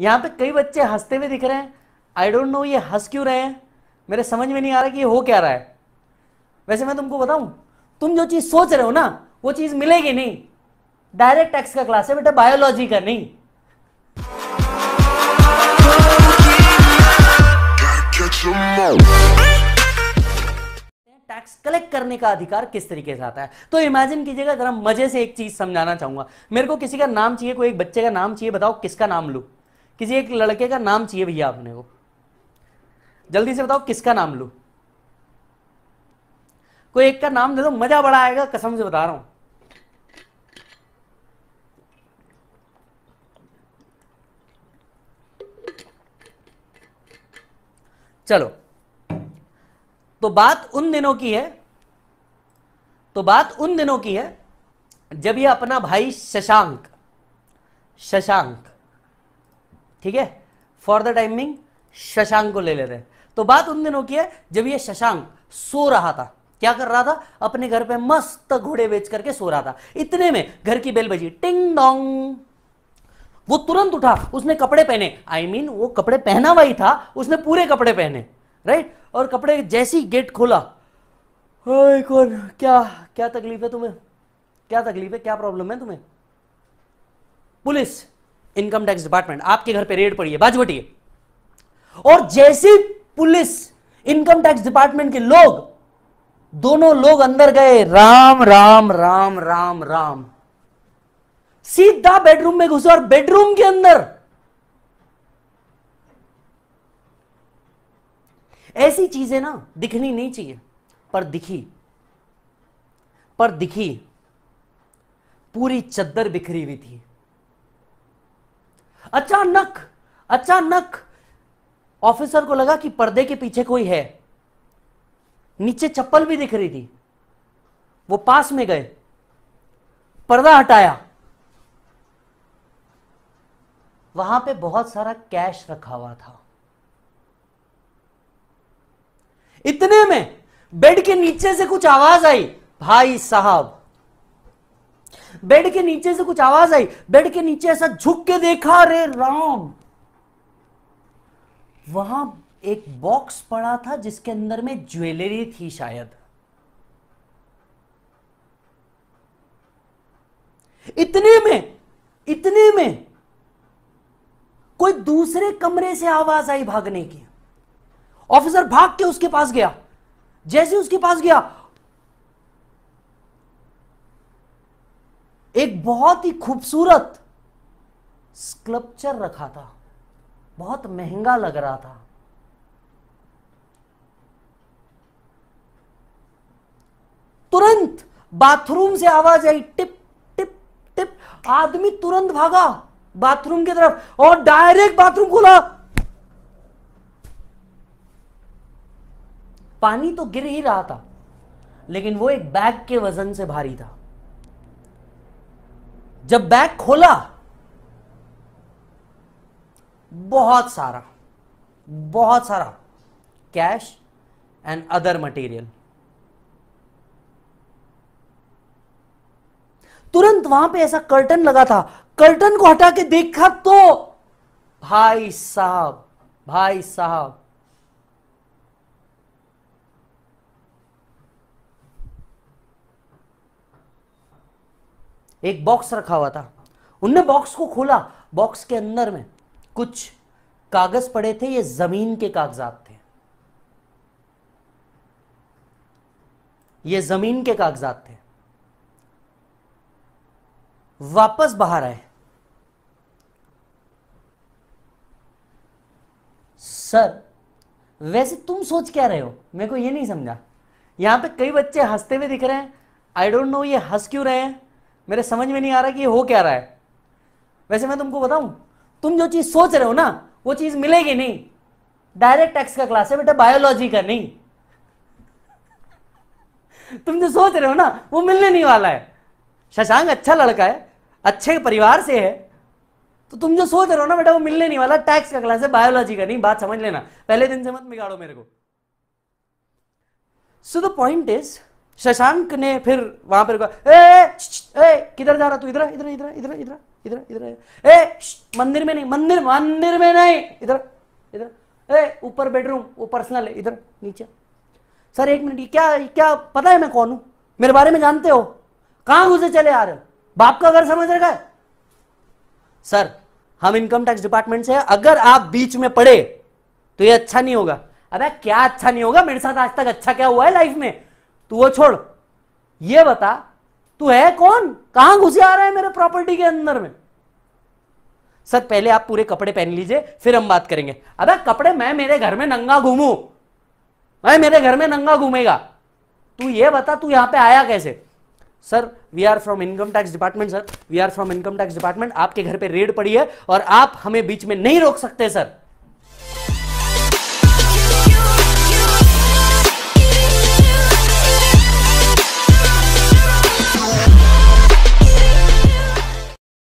यहाँ पे कई बच्चे हंसते हुए दिख रहे हैं आई डोंट नो ये हंस क्यों रहे हैं मेरे समझ में नहीं आ रहा कि ये हो क्या रहा है वैसे मैं तुमको बताऊं तुम जो चीज़ सोच रहे हो ना वो चीज़ मिलेगी नहीं डायरेक्ट टैक्स का क्लास है बेटा बायोलॉजी का नहीं टैक्स कलेक्ट करने का अधिकार किस तरीके से आता है तो इमेजिन कीजिएगा जरा मजे से एक चीज समझाना चाहूंगा मेरे को किसी का नाम चाहिए कोई एक बच्चे का नाम चाहिए बताओ किसका नाम लू किसी एक लड़के का नाम चाहिए भैया आपने को जल्दी से बताओ किसका नाम लू कोई एक का नाम दे दो मजा बड़ा आएगा कसम से बता रहा हूं चलो तो बात उन दिनों की है तो बात उन दिनों की है जब ये अपना भाई शशांक शशांक ठीक है फॉर द टाइमिंग शशांक को ले लेते हैं तो बात उन दिनों की है जब ये शशांक सो रहा था क्या कर रहा था अपने घर पे मस्त घोड़े बेच करके सो रहा था इतने में घर की बेल बजी टिंग डोंग वो तुरंत उठा उसने कपड़े पहने आई I मीन mean, वो कपड़े पहना हुआ ही था उसने पूरे कपड़े पहने राइट और कपड़े जैसे ही गेट खोला कौन क्या क्या तकलीफ है तुम्हें क्या तकलीफ है क्या प्रॉब्लम है तुम्हें पुलिस इनकम टैक्स डिपार्टमेंट आपके घर पे रेड पड़ी है बटिए और जैसी पुलिस इनकम टैक्स डिपार्टमेंट के लोग दोनों लोग अंदर गए राम राम राम राम राम सीधा बेडरूम में घुसे और बेडरूम के अंदर ऐसी चीजें ना दिखनी नहीं चाहिए पर दिखी पर दिखी पूरी चद्दर बिखरी हुई थी अचानक अचानक ऑफिसर को लगा कि पर्दे के पीछे कोई है नीचे चप्पल भी दिख रही थी वो पास में गए पर्दा हटाया वहां पे बहुत सारा कैश रखा हुआ था इतने में बेड के नीचे से कुछ आवाज आई भाई साहब बेड के नीचे से कुछ आवाज आई बेड के नीचे ऐसा झुक के देखा अरे राम वहां एक बॉक्स पड़ा था जिसके अंदर में ज्वेलरी थी शायद इतने में इतने में कोई दूसरे कमरे से आवाज आई भागने की ऑफिसर भाग के उसके पास गया जैसे उसके पास गया एक बहुत ही खूबसूरत स्कल्पचर रखा था बहुत महंगा लग रहा था तुरंत बाथरूम से आवाज आई टिप टिप टिप आदमी तुरंत भागा बाथरूम की तरफ और डायरेक्ट बाथरूम खोला पानी तो गिर ही रहा था लेकिन वो एक बैग के वजन से भारी था जब बैग खोला बहुत सारा बहुत सारा कैश एंड अदर मटेरियल तुरंत वहां पे ऐसा कर्टन लगा था कर्टन को हटा के देखा तो भाई साहब भाई साहब एक बॉक्स रखा हुआ था उनने बॉक्स को खोला बॉक्स के अंदर में कुछ कागज पड़े थे ये जमीन के कागजात थे ये जमीन के कागजात थे वापस बाहर आए सर वैसे तुम सोच क्या रहे हो मेरे को ये नहीं समझा यहां पे कई बच्चे हंसते हुए दिख रहे हैं आई डोंट नो ये हंस क्यों रहे हैं मेरे समझ में नहीं आ रहा कि ये हो क्या रहा है वैसे मैं तुमको बताऊं तुम जो चीज सोच रहे हो ना वो चीज मिलेगी नहीं डायरेक्ट टैक्स का क्लास है बेटा बायोलॉजी का नहीं तुम जो सोच रहे हो ना वो मिलने नहीं वाला है शशांक अच्छा लड़का है अच्छे परिवार से है तो तुम जो सोच रहे हो ना बेटा वो मिलने नहीं वाला टैक्स का क्लास है बायोलॉजी का नहीं बात समझ लेना पहले दिन से मत बिगाड़ो मेरे को so the point is Shashank ने फिर वहां पर ए किधर जा रहा तू इधर इधर इधर इधर इधर इधर इधर ए मंदिर में नहीं मंदिर मंदिर में नहीं इधर इधर ए ऊपर बेडरूम वो पर्सनल है इधर नीचे सर एक मिनट क्या क्या पता है मैं कौन हूं मेरे बारे में जानते हो कहां घुसे चले आ रहे हो बाप का घर समझ रखा सर हम इनकम टैक्स डिपार्टमेंट से अगर आप बीच में पड़े तो ये अच्छा नहीं होगा अबे क्या अच्छा नहीं होगा मेरे साथ आज तक अच्छा क्या हुआ है लाइफ में तू वो छोड़ ये बता तू है कौन कहां घुसे आ रहा है मेरे प्रॉपर्टी के अंदर में सर पहले आप पूरे कपड़े पहन लीजिए फिर हम बात करेंगे अब कपड़े मैं मेरे घर में नंगा घूमू मैं मेरे घर में नंगा घूमेगा तू ये बता तू यहां पे आया कैसे sir we are from income tax department sir we are from income tax department आपके घर पे रेड पड़ी है और आप हमें बीच में नहीं रोक सकते सर